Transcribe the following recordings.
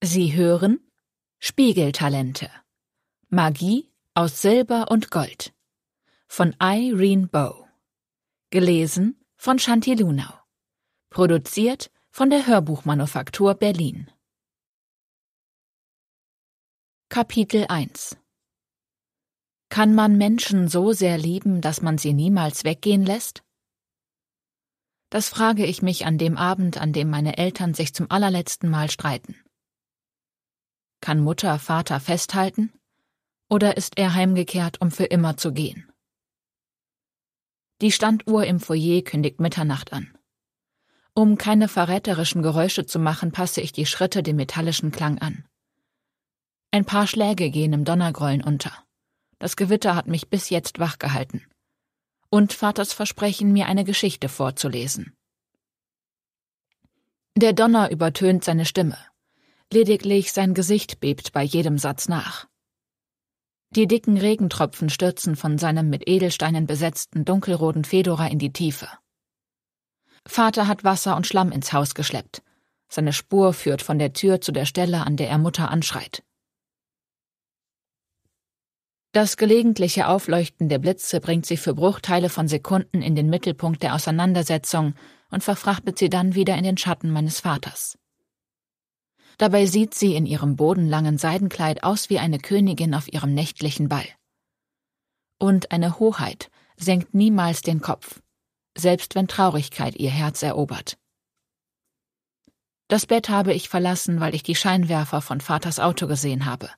Sie hören Spiegeltalente. Magie aus Silber und Gold. Von Irene Bow. Gelesen von Shanti Lunau. Produziert von der Hörbuchmanufaktur Berlin. Kapitel 1 Kann man Menschen so sehr lieben, dass man sie niemals weggehen lässt? Das frage ich mich an dem Abend, an dem meine Eltern sich zum allerletzten Mal streiten. Kann Mutter Vater festhalten? Oder ist er heimgekehrt, um für immer zu gehen? Die Standuhr im Foyer kündigt Mitternacht an. Um keine verräterischen Geräusche zu machen, passe ich die Schritte dem metallischen Klang an. Ein paar Schläge gehen im Donnergrollen unter. Das Gewitter hat mich bis jetzt wachgehalten. Und Vaters Versprechen, mir eine Geschichte vorzulesen. Der Donner übertönt seine Stimme lediglich sein Gesicht bebt bei jedem Satz nach. Die dicken Regentropfen stürzen von seinem mit Edelsteinen besetzten dunkelroten Fedora in die Tiefe. Vater hat Wasser und Schlamm ins Haus geschleppt. Seine Spur führt von der Tür zu der Stelle, an der er Mutter anschreit. Das gelegentliche Aufleuchten der Blitze bringt sie für Bruchteile von Sekunden in den Mittelpunkt der Auseinandersetzung und verfrachtet sie dann wieder in den Schatten meines Vaters. Dabei sieht sie in ihrem bodenlangen Seidenkleid aus wie eine Königin auf ihrem nächtlichen Ball. Und eine Hoheit senkt niemals den Kopf, selbst wenn Traurigkeit ihr Herz erobert. Das Bett habe ich verlassen, weil ich die Scheinwerfer von Vaters Auto gesehen habe.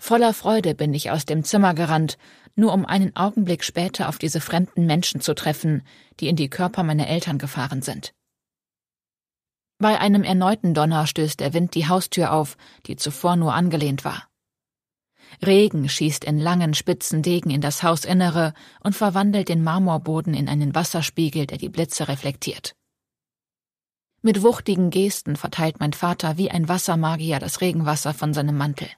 Voller Freude bin ich aus dem Zimmer gerannt, nur um einen Augenblick später auf diese fremden Menschen zu treffen, die in die Körper meiner Eltern gefahren sind. Bei einem erneuten Donner stößt der Wind die Haustür auf, die zuvor nur angelehnt war. Regen schießt in langen, spitzen Degen in das Hausinnere und verwandelt den Marmorboden in einen Wasserspiegel, der die Blitze reflektiert. Mit wuchtigen Gesten verteilt mein Vater wie ein Wassermagier das Regenwasser von seinem Mantel.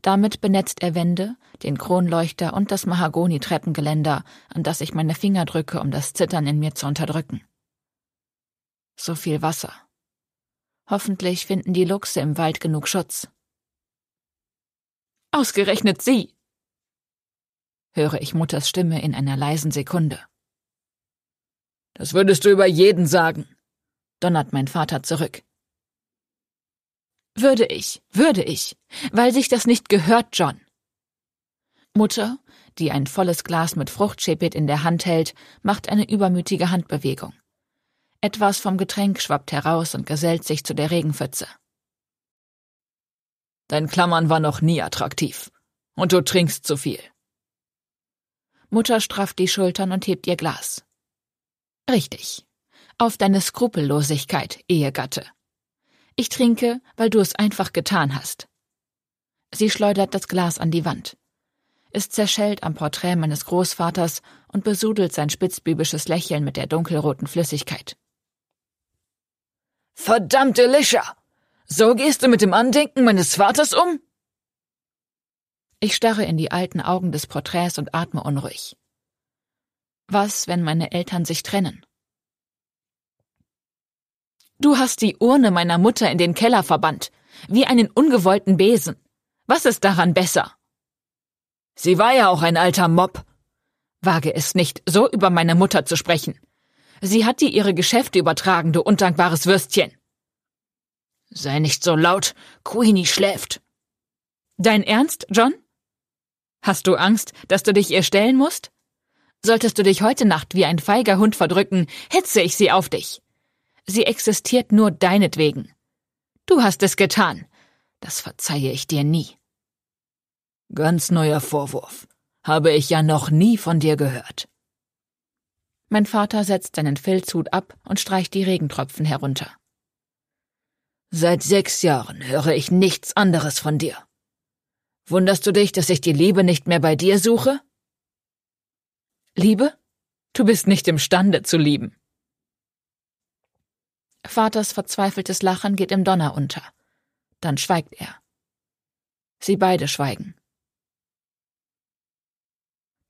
Damit benetzt er Wände, den Kronleuchter und das Mahagoni-Treppengeländer, an das ich meine Finger drücke, um das Zittern in mir zu unterdrücken. So viel Wasser. Hoffentlich finden die Luchse im Wald genug Schutz. Ausgerechnet Sie! höre ich Mutters Stimme in einer leisen Sekunde. Das würdest du über jeden sagen, donnert mein Vater zurück. Würde ich, würde ich, weil sich das nicht gehört, John. Mutter, die ein volles Glas mit Fruchtschepet in der Hand hält, macht eine übermütige Handbewegung. Etwas vom Getränk schwappt heraus und gesellt sich zu der Regenpfütze. Dein Klammern war noch nie attraktiv. Und du trinkst zu viel. Mutter strafft die Schultern und hebt ihr Glas. Richtig. Auf deine Skrupellosigkeit, Ehegatte. Ich trinke, weil du es einfach getan hast. Sie schleudert das Glas an die Wand. Es zerschellt am Porträt meines Großvaters und besudelt sein spitzbübisches Lächeln mit der dunkelroten Flüssigkeit. Verdammte Lisha! So gehst du mit dem Andenken meines Vaters um? Ich starre in die alten Augen des Porträts und atme unruhig. Was, wenn meine Eltern sich trennen? Du hast die Urne meiner Mutter in den Keller verbannt, wie einen ungewollten Besen. Was ist daran besser? Sie war ja auch ein alter Mob. Wage es nicht, so über meine Mutter zu sprechen. Sie hat dir ihre Geschäfte übertragen, du undankbares Würstchen. Sei nicht so laut, Queenie schläft. Dein Ernst, John? Hast du Angst, dass du dich ihr stellen musst? Solltest du dich heute Nacht wie ein feiger Hund verdrücken, hetze ich sie auf dich. Sie existiert nur deinetwegen. Du hast es getan. Das verzeihe ich dir nie. Ganz neuer Vorwurf. Habe ich ja noch nie von dir gehört. Mein Vater setzt seinen Filzhut ab und streicht die Regentropfen herunter. Seit sechs Jahren höre ich nichts anderes von dir. Wunderst du dich, dass ich die Liebe nicht mehr bei dir suche? Liebe? Du bist nicht imstande zu lieben. Vaters verzweifeltes Lachen geht im Donner unter. Dann schweigt er. Sie beide schweigen.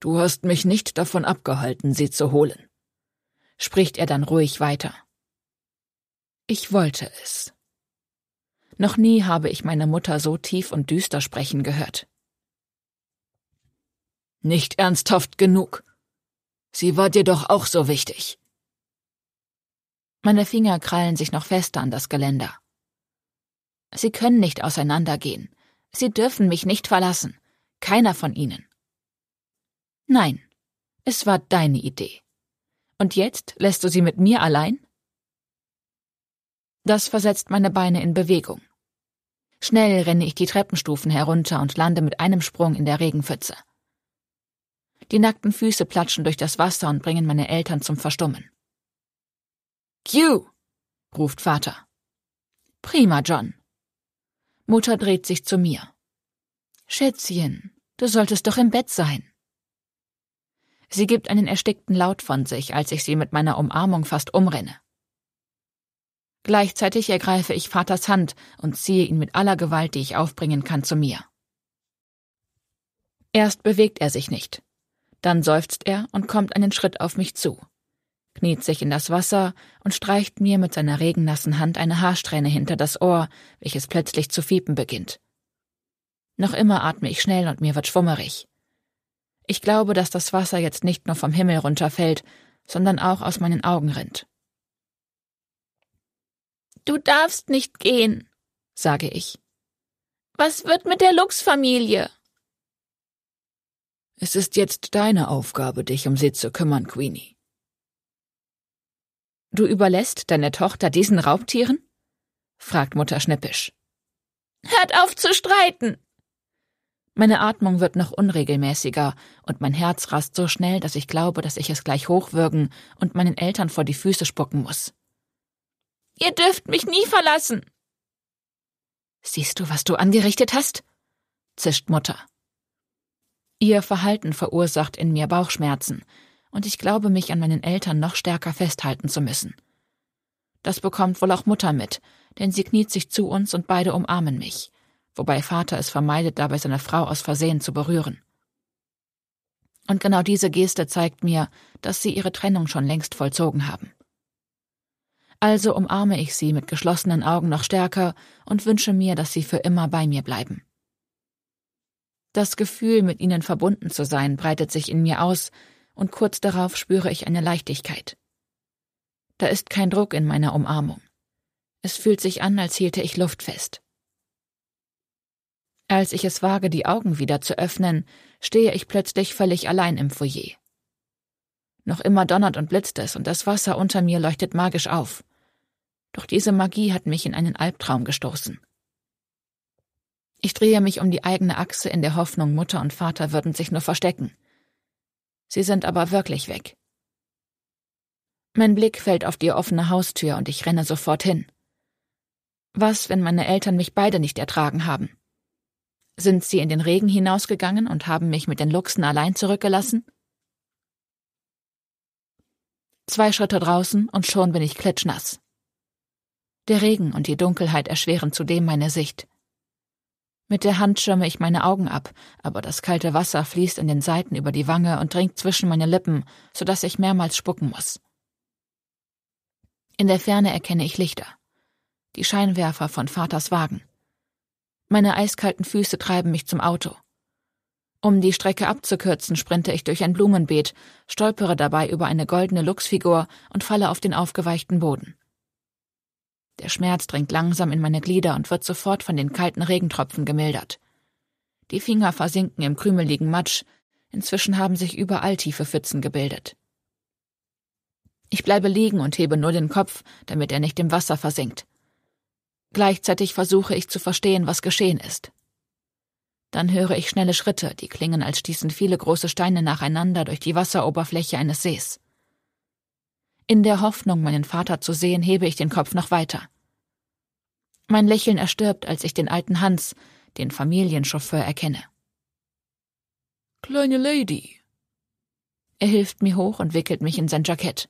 Du hast mich nicht davon abgehalten, sie zu holen spricht er dann ruhig weiter. Ich wollte es. Noch nie habe ich meine Mutter so tief und düster sprechen gehört. Nicht ernsthaft genug. Sie war dir doch auch so wichtig. Meine Finger krallen sich noch fester an das Geländer. Sie können nicht auseinandergehen. Sie dürfen mich nicht verlassen. Keiner von ihnen. Nein, es war deine Idee. Und jetzt lässt du sie mit mir allein? Das versetzt meine Beine in Bewegung. Schnell renne ich die Treppenstufen herunter und lande mit einem Sprung in der Regenpfütze. Die nackten Füße platschen durch das Wasser und bringen meine Eltern zum Verstummen. Q, ruft Vater. Prima, John. Mutter dreht sich zu mir. Schätzchen, du solltest doch im Bett sein. Sie gibt einen erstickten Laut von sich, als ich sie mit meiner Umarmung fast umrenne. Gleichzeitig ergreife ich Vaters Hand und ziehe ihn mit aller Gewalt, die ich aufbringen kann, zu mir. Erst bewegt er sich nicht. Dann seufzt er und kommt einen Schritt auf mich zu, kniet sich in das Wasser und streicht mir mit seiner regennassen Hand eine Haarsträhne hinter das Ohr, welches plötzlich zu fiepen beginnt. Noch immer atme ich schnell und mir wird schwummerig. Ich glaube, dass das Wasser jetzt nicht nur vom Himmel runterfällt, sondern auch aus meinen Augen rinnt. Du darfst nicht gehen, sage ich. Was wird mit der Lux-Familie? Es ist jetzt deine Aufgabe, dich um sie zu kümmern, Queenie. Du überlässt deine Tochter diesen Raubtieren? fragt Mutter schnippisch. Hört auf zu streiten, meine Atmung wird noch unregelmäßiger und mein Herz rast so schnell, dass ich glaube, dass ich es gleich hochwürgen und meinen Eltern vor die Füße spucken muss. Ihr dürft mich nie verlassen! Siehst du, was du angerichtet hast? zischt Mutter. Ihr Verhalten verursacht in mir Bauchschmerzen, und ich glaube, mich an meinen Eltern noch stärker festhalten zu müssen. Das bekommt wohl auch Mutter mit, denn sie kniet sich zu uns und beide umarmen mich wobei Vater es vermeidet, dabei seine Frau aus Versehen zu berühren. Und genau diese Geste zeigt mir, dass sie ihre Trennung schon längst vollzogen haben. Also umarme ich sie mit geschlossenen Augen noch stärker und wünsche mir, dass sie für immer bei mir bleiben. Das Gefühl, mit ihnen verbunden zu sein, breitet sich in mir aus, und kurz darauf spüre ich eine Leichtigkeit. Da ist kein Druck in meiner Umarmung. Es fühlt sich an, als hielte ich Luft fest. Als ich es wage, die Augen wieder zu öffnen, stehe ich plötzlich völlig allein im Foyer. Noch immer donnert und blitzt es, und das Wasser unter mir leuchtet magisch auf. Doch diese Magie hat mich in einen Albtraum gestoßen. Ich drehe mich um die eigene Achse in der Hoffnung, Mutter und Vater würden sich nur verstecken. Sie sind aber wirklich weg. Mein Blick fällt auf die offene Haustür und ich renne sofort hin. Was, wenn meine Eltern mich beide nicht ertragen haben? Sind Sie in den Regen hinausgegangen und haben mich mit den Luchsen allein zurückgelassen? Zwei Schritte draußen und schon bin ich klitschnass. Der Regen und die Dunkelheit erschweren zudem meine Sicht. Mit der Hand schirme ich meine Augen ab, aber das kalte Wasser fließt in den Seiten über die Wange und dringt zwischen meine Lippen, so dass ich mehrmals spucken muss. In der Ferne erkenne ich Lichter. Die Scheinwerfer von Vaters Wagen. Meine eiskalten Füße treiben mich zum Auto. Um die Strecke abzukürzen, sprinte ich durch ein Blumenbeet, stolpere dabei über eine goldene Luchsfigur und falle auf den aufgeweichten Boden. Der Schmerz dringt langsam in meine Glieder und wird sofort von den kalten Regentropfen gemildert. Die Finger versinken im krümeligen Matsch, inzwischen haben sich überall tiefe Pfützen gebildet. Ich bleibe liegen und hebe nur den Kopf, damit er nicht im Wasser versinkt. Gleichzeitig versuche ich zu verstehen, was geschehen ist. Dann höre ich schnelle Schritte, die klingen, als stießen viele große Steine nacheinander durch die Wasseroberfläche eines Sees. In der Hoffnung, meinen Vater zu sehen, hebe ich den Kopf noch weiter. Mein Lächeln erstirbt, als ich den alten Hans, den Familienchauffeur, erkenne. Kleine Lady. Er hilft mir hoch und wickelt mich in sein Jackett.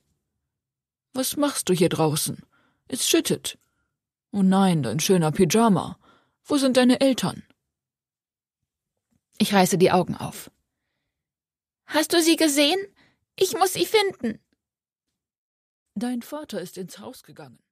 Was machst du hier draußen? Es schüttet. Oh nein, dein schöner Pyjama. Wo sind deine Eltern? Ich reiße die Augen auf. Hast du sie gesehen? Ich muss sie finden. Dein Vater ist ins Haus gegangen.